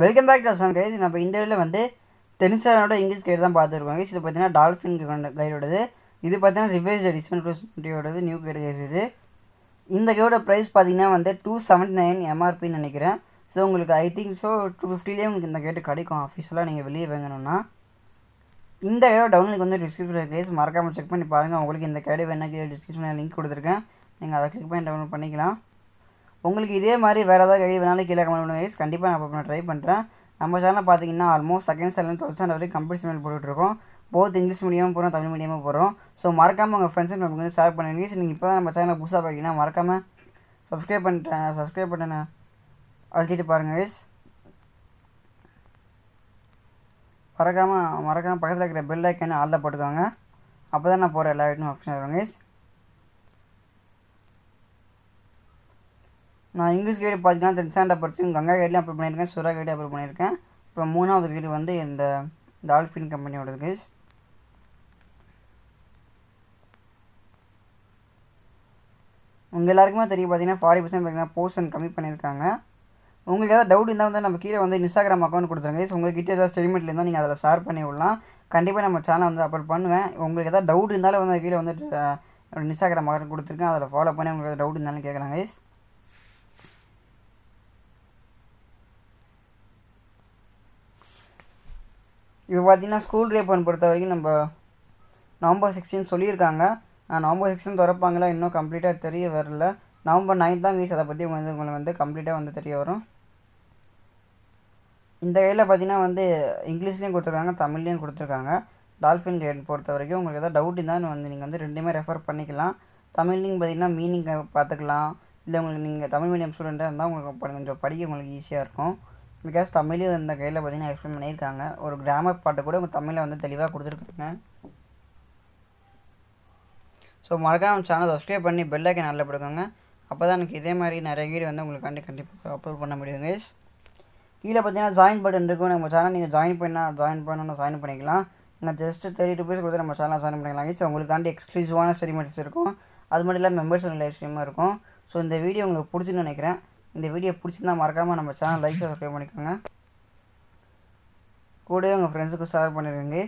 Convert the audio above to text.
welcome back to Sun guys நம்ம இந்த இதில் வந்து தென்னிச்சாரனோட இங்கிலீஷ் கைடு தான் பார்த்துருக்கோம் கைஸ் இது பார்த்தீங்கன்னா டால்ஃபின் கைடோடது இது பார்த்தீங்கன்னா revise edition to new guide guys இது இந்த கைடோட ப்ரைஸ் பார்த்தீங்கன்னா வந்து டூ செவன்ட்டி நைன் எம்ஆர்பின்னு நினைக்கிறேன் ஸோ உங்களுக்கு ஐ திங்க் ஸோ டூ ஃபிஃப்டிலேயே உங்களுக்கு இந்த கேட்டு கிடைக்கும் ஆஃபீஷியலாக நீங்கள் வெளியே வாங்கணும்னா இந்த கைடோட டவுன்லிங்க் வந்து டிஸ்கிரிப்ஷன் கைஸ் மறக்காமல் செக் பண்ணி பாருங்கள் உங்களுக்கு இந்த கைடு வேணா கீழே டிஸ்கிரிப்ஷனில் லிங்க் கொடுத்துருக்கேன் நீங்கள் அதை கிளிக் பண்ணி டவுன்லோட் பண்ணிக்கலாம் உங்களுக்கு இதே மாதிரி வேறு ஏதாவது கேள்வி வேணாலும் கீழே கமெண்ட் பண்ணுவேன் கண்டிப்பாக நான் பண்ண ட்ரை பண்ணுறேன் நம்ம சேனல் பார்த்தீங்கன்னா almost second standard twelfth standard வரைக்கும் கம்ப்யூட்டர் சேனல் போட்டுருக்கோம் போத் இங்கிலீஷ் மீடியமும் போகிறோம் தமிழ் மீடியமும் போகிறோம் ஸோ மறக்காமல் உங்கள் ஃப்ரெண்ட்ஸ் நமக்கு வந்து ஷேர் பண்ணுங்க நீங்கள் இப்போ தான் நம்ம சேனல் புதுசாக பார்க்கிங்கன்னா மறக்காமல் சப்ஸ்கிரைப் பண்ணுறேன் சப்ஸ்கிரைப் பண்ண அழுத்திட்டு பாருங்கள் கைஸ் மறக்காமல் மறக்காமல் பக்கத்தில் இருக்கிற பெல் ஐக்கன் ஆளில் போட்டுக்கோங்க அப்போ தான் நான் போகிற எல்லா வீட்டும் ஆப்ஷன் வருவேன் கைஸ் நான் இங்கிலீஷ் கைடு பார்த்தீங்கன்னா திருச்சாண்டை பற்றியும் கங்கா கைட்லையும் அப்ரூவ் பண்ணியிருக்கேன் சுரா கைடு அப்ரூவ் பண்ணியிருக்கேன் இப்போ மூணாவது கைடு வந்து இந்த டால்ஃபின் கம்பெனியோட கைஸ் உங்கள் எல்லாருக்குமே தெரியும் பார்த்தீங்கன்னா ஃபார்ட்டி பர்சன்ட் பார்த்தீங்கன்னா போர்ஷன் கம்மி பண்ணியிருக்காங்க உங்களுக்கு ஏதாவது டவுட் இருந்தால் வந்து நம்ம கீழே வந்து இன்ஸ்டாகிராம் அக்கௌண்ட் கொடுத்துருங்க கைஸ் கிட்டே ஏதாவது ஸ்டெடிமெண்ட்ல இருந்தால் நீங்கள் அதில் ஷேர் பண்ணி விடலாம் கண்டிப்பாக நம்ம சேனல் வந்து அப்லோட் பண்ணுவேன் உங்களுக்கு ஏதாவது டவுட் இருந்தாலும் வந்து கீழே வந்து இன்ஸ்டாகிராம் அக்கௌண்ட் கொடுத்துருக்கேன் அதில் ஃபாலோ பண்ணி உங்களுக்கு டவுட் இருந்தாலும் கேட்குறாங்க கைஸ் இப்போ பார்த்தீங்கன்னா ஸ்கூல் ரேப்பன் பொறுத்த வரைக்கும் நம்ம நவம்பர் சிக்ஸ்டின் சொல்லியிருக்காங்க நவம்பர் சிக்ஸ்டின் திறப்பாங்களா இன்னும் கம்ப்ளீட்டாக தெரிய வரல நவம்பர் நைன் தான் வீஸ் அதை பற்றி வந்து உங்களுக்கு வந்து கம்ப்ளீட்டாக வந்து தெரிய வரும் இந்த கையில் பார்த்தீங்கன்னா வந்து இங்கிலீஷ்லேயும் கொடுத்துருக்காங்க தமிழ்லேயும் கொடுத்துருக்காங்க டால்ஃபின் கேட் பொறுத்த வரைக்கும் உங்களுக்கு எதாவது டவுட் இருந்தாலும் வந்து நீங்கள் வந்து ரெண்டுமே ரெஃபர் பண்ணிக்கலாம் தமிழ்லையும் பார்த்தீங்கன்னா மீனிங்கை பார்த்துக்கலாம் இல்லை உங்களுக்கு நீங்கள் தமிழ் மீடியம் ஸ்டூடெண்ட்டாக இருந்தால் உங்களுக்கு கொஞ்சம் படிக்க உங்களுக்கு ஈஸியாக இருக்கும் பிகாஸ் தமிழையும் இந்த கையில் பார்த்தீங்கன்னா எக்ஸ்பிளைன் பண்ணியிருக்காங்க ஒரு கிராமர் பாட்டை கூட உங்கள் தமிழில் வந்து தெளிவாக கொடுத்துருக்காங்க ஸோ மறக்காமல் சேனல் சப்ஸ்கிரைப் பண்ணி பெல்லாக்கி நல்ல நல்லா அப்போ தான் எனக்கு இதே மாதிரி நிறைய வீடியோ வந்து உங்களுக்காண்டி கண்டிப்பாக அப்லோட் பண்ண முடியும் கைஸ் கீழே பார்த்தீங்கன்னா ஜாயின் பட்டன் இருக்கும் நம்ம சேனல் நீங்கள் ஜாயின் பண்ணால் ஜாயின் பண்ணணும் ஜாயின் பண்ணிக்கலாம் நான் ஜஸ்ட் தேர்ட்டி ருபீஸ் கொடுத்து நம்ம சேனலாக ஜாயின் பண்ணிக்கலாம் ஸோ உங்களுக்காண்டி எக்ஸ்க்ளூசிவான ஸ்டடி இருக்கும் அது மட்டும் இல்லாமல் மெம்பர்ஸ் லைவ் ஸ்ட்ரீமாக இருக்கும் ஸோ இந்த வீடியோ உங்களுக்கு பிடிச்சுன்னு நினைக்கிறேன் இந்த வீடியோ பிடிச்சிருந்தால் மறக்காமல் நம்ம சேனல் லைக் சப்ஸ்கிரைப் பண்ணிக்கோங்க கூட உங்கள் ஃப்ரெண்ட்ஸுக்கும் ஷேர் பண்ணிடுங்க